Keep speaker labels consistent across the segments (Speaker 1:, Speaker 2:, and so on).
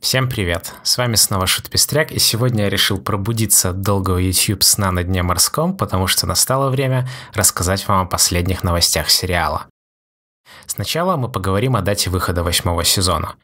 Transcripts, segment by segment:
Speaker 1: Всем привет! С вами снова Шут Пестряк, и сегодня я решил пробудиться от долгого YouTube сна на дне морском, потому что настало время рассказать вам о последних новостях сериала. Сначала мы поговорим о дате выхода восьмого сезона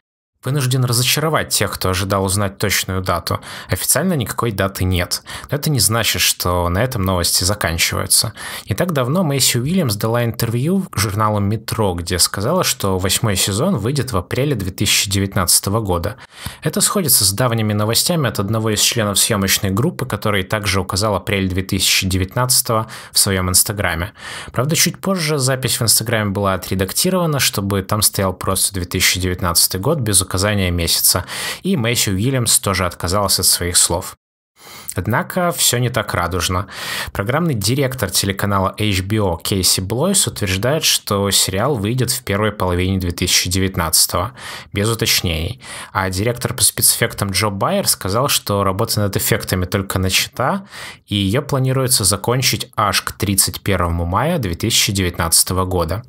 Speaker 1: вынужден разочаровать тех, кто ожидал узнать точную дату. Официально никакой даты нет. Но это не значит, что на этом новости заканчиваются. Не так давно Мэйси Уильямс дала интервью журналу «Метро», где сказала, что восьмой сезон выйдет в апреле 2019 года. Это сходится с давними новостями от одного из членов съемочной группы, который также указал апрель 2019 в своем инстаграме. Правда, чуть позже запись в инстаграме была отредактирована, чтобы там стоял просто 2019 год без указания наказание месяца, и Мэсси Уильямс тоже отказалась от своих слов. Однако все не так радужно. Программный директор телеканала HBO Кейси Блойс утверждает, что сериал выйдет в первой половине 2019-го, без уточнений. А директор по спецэффектам Джо Байер сказал, что работа над эффектами только начата, и ее планируется закончить аж к 31 мая 2019 года.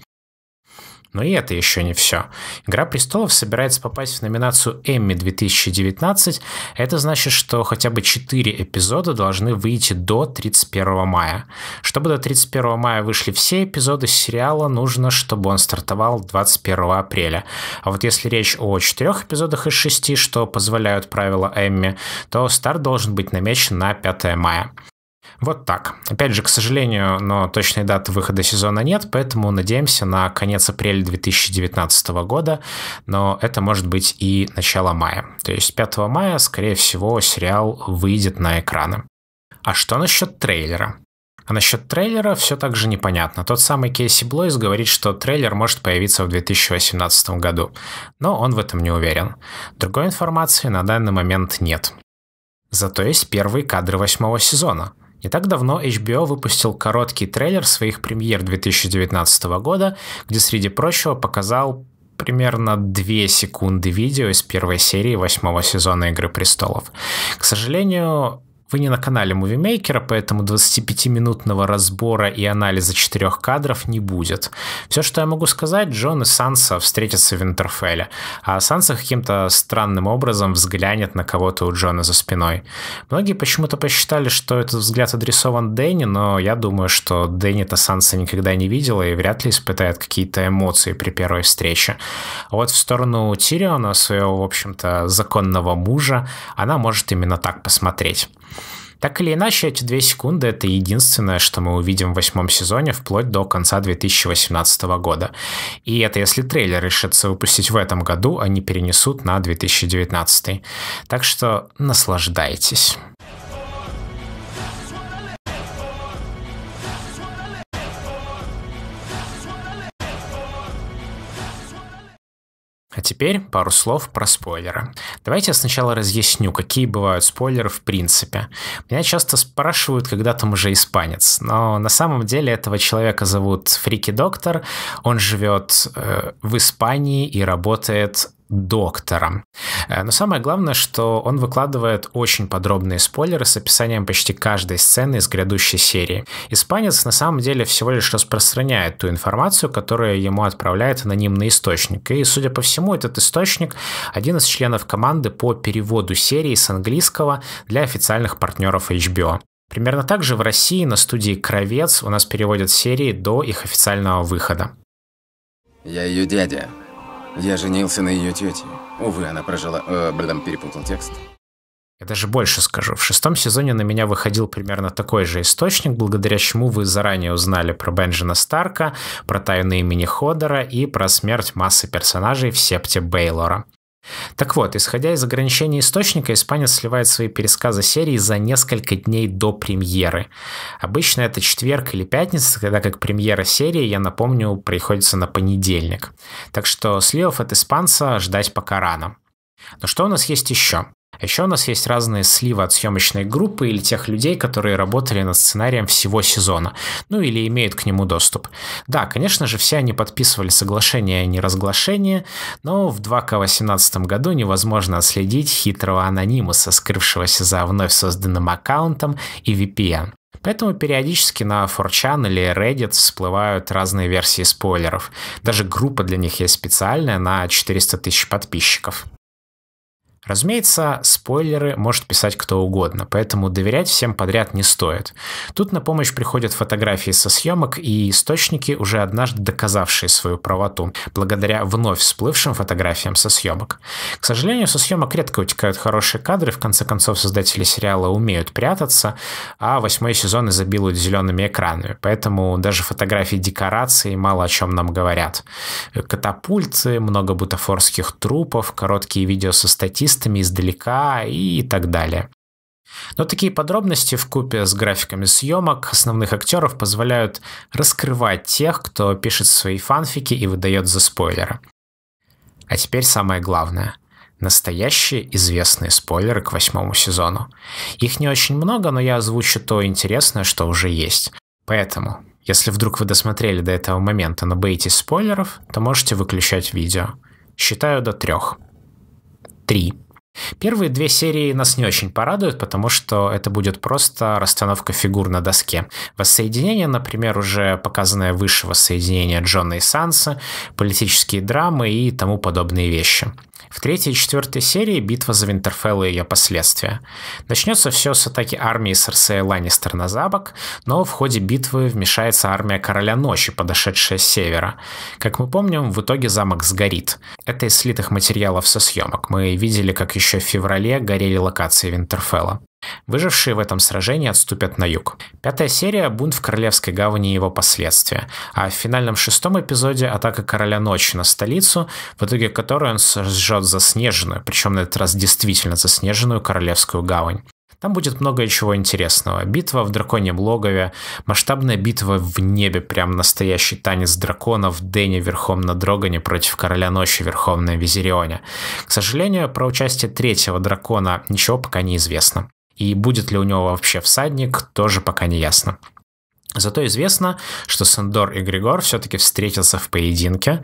Speaker 1: Но и это еще не все. «Игра престолов» собирается попасть в номинацию «Эмми 2019». Это значит, что хотя бы 4 эпизода должны выйти до 31 мая. Чтобы до 31 мая вышли все эпизоды сериала, нужно, чтобы он стартовал 21 апреля. А вот если речь о 4 эпизодах из 6, что позволяют правила Эмми, то старт должен быть намечен на 5 мая. Вот так. Опять же, к сожалению, но точной даты выхода сезона нет, поэтому надеемся на конец апреля 2019 года, но это может быть и начало мая. То есть 5 мая, скорее всего, сериал выйдет на экраны. А что насчет трейлера? А насчет трейлера все так же непонятно. Тот самый Кейси Блойс говорит, что трейлер может появиться в 2018 году, но он в этом не уверен. Другой информации на данный момент нет. Зато есть первые кадры восьмого сезона – не так давно HBO выпустил короткий трейлер своих премьер 2019 года, где, среди прочего, показал примерно 2 секунды видео из первой серии восьмого сезона «Игры престолов». К сожалению, вы не на канале Мувимейкера, поэтому 25-минутного разбора и анализа четырех кадров не будет. Все, что я могу сказать, Джон и Санса встретятся в Интерфеле, а Санса каким-то странным образом взглянет на кого-то у Джона за спиной. Многие почему-то посчитали, что этот взгляд адресован Дэнни, но я думаю, что Дэнни-то Санса никогда не видела и вряд ли испытает какие-то эмоции при первой встрече. А вот в сторону Тириона, своего, в общем-то, законного мужа, она может именно так посмотреть. Так или иначе, эти две секунды — это единственное, что мы увидим в восьмом сезоне вплоть до конца 2018 года. И это если трейлер решится выпустить в этом году, они а перенесут на 2019. Так что наслаждайтесь. А теперь пару слов про спойлеры. Давайте я сначала разъясню, какие бывают спойлеры в принципе. Меня часто спрашивают, когда там уже испанец, но на самом деле этого человека зовут Фрики Доктор, он живет э, в Испании и работает доктором. Э, но самое главное, что он выкладывает очень подробные спойлеры с описанием почти каждой сцены из грядущей серии. Испанец на самом деле всего лишь распространяет ту информацию, которую ему отправляет анонимный источник. И, судя по всему, этот источник – один из членов команды по переводу серии с английского для официальных партнеров HBO. Примерно так же в России на студии «Кровец» у нас переводят серии до их официального выхода. Я ее дядя. Я женился на ее тете. Увы, она прожила... Э, перепутал текст. Я даже больше скажу. В шестом сезоне на меня выходил примерно такой же источник, благодаря чему вы заранее узнали про Бенджина Старка, про тайны имени Ходора и про смерть массы персонажей в септе Бейлора. Так вот, исходя из ограничений источника, испанец сливает свои пересказы серии за несколько дней до премьеры. Обычно это четверг или пятница, когда как премьера серии, я напомню, приходится на понедельник. Так что сливов от испанца ждать пока рано. Но что у нас есть еще? Еще у нас есть разные сливы от съемочной группы или тех людей, которые работали над сценарием всего сезона, ну или имеют к нему доступ. Да, конечно же, все они подписывали соглашение о неразглашении, но в 2К18 году невозможно отследить хитрого анонимуса, скрывшегося за вновь созданным аккаунтом и VPN. Поэтому периодически на 4chan или Reddit всплывают разные версии спойлеров. Даже группа для них есть специальная на 400 тысяч подписчиков. Разумеется, спойлеры может писать кто угодно, поэтому доверять всем подряд не стоит. Тут на помощь приходят фотографии со съемок и источники, уже однажды доказавшие свою правоту, благодаря вновь всплывшим фотографиям со съемок. К сожалению, со съемок редко утекают хорошие кадры, в конце концов создатели сериала умеют прятаться, а восьмой сезон изобилует зелеными экранами, поэтому даже фотографии декораций мало о чем нам говорят. Катапульты, много бутафорских трупов, короткие видео со статистикой, жестами издалека и так далее. Но такие подробности в купе с графиками съемок основных актеров позволяют раскрывать тех, кто пишет свои фанфики и выдает за спойлеры. А теперь самое главное. Настоящие известные спойлеры к восьмому сезону. Их не очень много, но я озвучу то интересное, что уже есть. Поэтому, если вдруг вы досмотрели до этого момента, но боитесь спойлеров, то можете выключать видео. Считаю до трех. Три. Первые две серии нас не очень порадуют, потому что это будет просто расстановка фигур на доске. Воссоединение, например, уже показанное выше воссоединение Джона и Санса, политические драмы и тому подобные вещи. В третьей и четвертой серии битва за Винтерфелл и ее последствия. Начнется все с атаки армии Серсея Ланнистер на забок, но в ходе битвы вмешается армия Короля Ночи, подошедшая с севера. Как мы помним, в итоге замок сгорит. Это из слитых материалов со съемок. Мы видели, как еще в феврале горели локации Винтерфелла. Выжившие в этом сражении отступят на юг. Пятая серия – бунт в Королевской гавани и его последствия, а в финальном шестом эпизоде – атака Короля Ночи на столицу, в итоге которой он сожжет заснеженную, причем на этот раз действительно заснеженную Королевскую гавань. Там будет много чего интересного. Битва в драконьем логове, масштабная битва в небе, прям настоящий танец драконов Дэнни верхом на Дрогане против Короля Ночи верхом на Визерионе. К сожалению, про участие третьего дракона ничего пока не известно. И будет ли у него вообще всадник, тоже пока не ясно. Зато известно, что Сандор и Григор все-таки встретятся в поединке.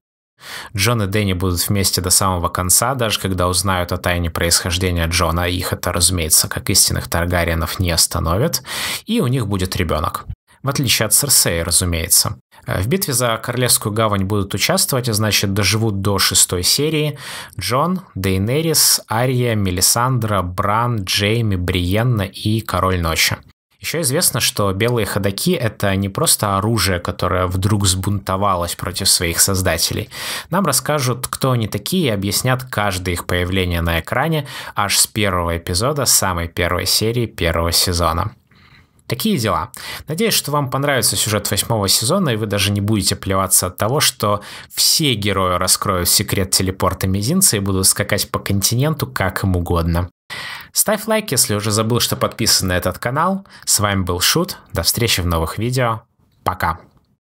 Speaker 1: Джон и Дэнни будут вместе до самого конца, даже когда узнают о тайне происхождения Джона, их это, разумеется, как истинных Таргариенов не остановит, и у них будет ребенок в отличие от Серсея, разумеется. Э, в битве за Королевскую гавань будут участвовать, а значит доживут до шестой серии Джон, Дейнерис, Ария, Мелисандра, Бран, Джейми, Бриенна и Король Ночи. Еще известно, что белые ходаки — это не просто оружие, которое вдруг сбунтовалось против своих создателей. Нам расскажут, кто они такие, и объяснят каждое их появление на экране аж с первого эпизода самой первой серии первого сезона. Такие дела. Надеюсь, что вам понравится сюжет восьмого сезона, и вы даже не будете плеваться от того, что все герои раскроют секрет телепорта мизинца и будут скакать по континенту как им угодно. Ставь лайк, если уже забыл, что подписан на этот канал. С вами был Шут. До встречи в новых видео. Пока.